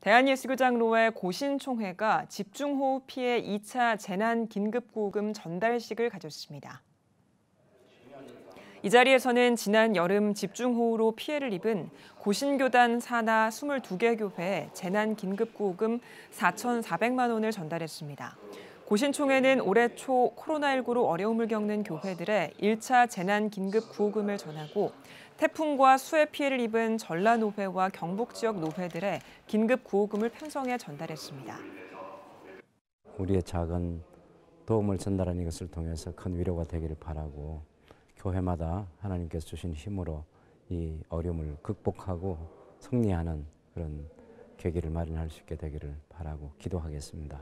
대한예수교장 로의 고신총회가 집중호우 피해 2차 재난 긴급보금 전달식을 가졌습니다. 이 자리에서는 지난 여름 집중호우로 피해를 입은 고신교단 산하 22개 교회 재난 긴급보금 4,400만 원을 전달했습니다. 고신총회는 올해 초 코로나19로 어려움을 겪는 교회들의 1차 재난 긴급 구호금을 전하고 태풍과 수해 피해를 입은 전라노회와 경북 지역 노회들의 긴급 구호금을 편성해 전달했습니다. 우리의 작은 도움을 전달하는 것을 통해서 큰 위로가 되기를 바라고 교회마다 하나님께서 주신 힘으로 이 어려움을 극복하고 승리하는 그런 계기를 마련할 수 있게 되기를 바라고 기도하겠습니다.